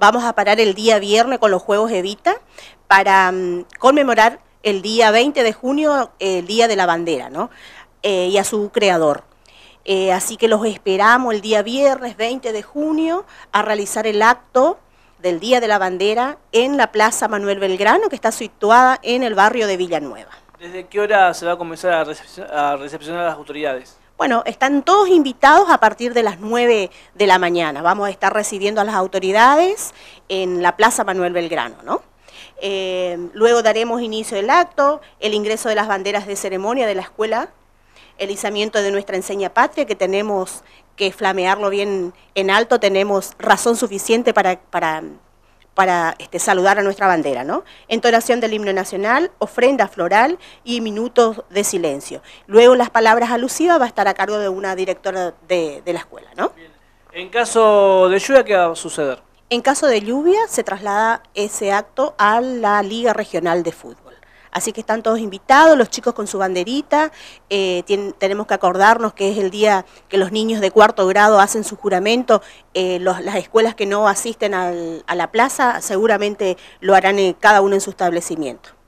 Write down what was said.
Vamos a parar el día viernes con los Juegos Evita para mm, conmemorar el día 20 de junio, el Día de la Bandera, ¿no? Eh, y a su creador. Eh, así que los esperamos el día viernes 20 de junio a realizar el acto del Día de la Bandera en la Plaza Manuel Belgrano, que está situada en el barrio de Villanueva. ¿Desde qué hora se va a comenzar a, recepcionar a las autoridades? Bueno, están todos invitados a partir de las 9 de la mañana. Vamos a estar recibiendo a las autoridades en la Plaza Manuel Belgrano, ¿no? Eh, luego daremos inicio del acto, el ingreso de las banderas de ceremonia de la escuela, el izamiento de nuestra enseña patria, que tenemos que flamearlo bien en alto, tenemos razón suficiente para, para para este, saludar a nuestra bandera, ¿no? Entonación del himno nacional, ofrenda floral y minutos de silencio. Luego las palabras alusivas va a estar a cargo de una directora de, la escuela, ¿no? En caso de lluvia, ¿qué va a suceder? En caso de lluvia, se traslada ese acto a la Liga Regional de Fútbol. Así que están todos invitados, los chicos con su banderita, eh, tenemos que acordarnos que es el día que los niños de cuarto grado hacen su juramento, eh, las escuelas que no asisten a la plaza seguramente lo harán eh, cada uno en su establecimiento.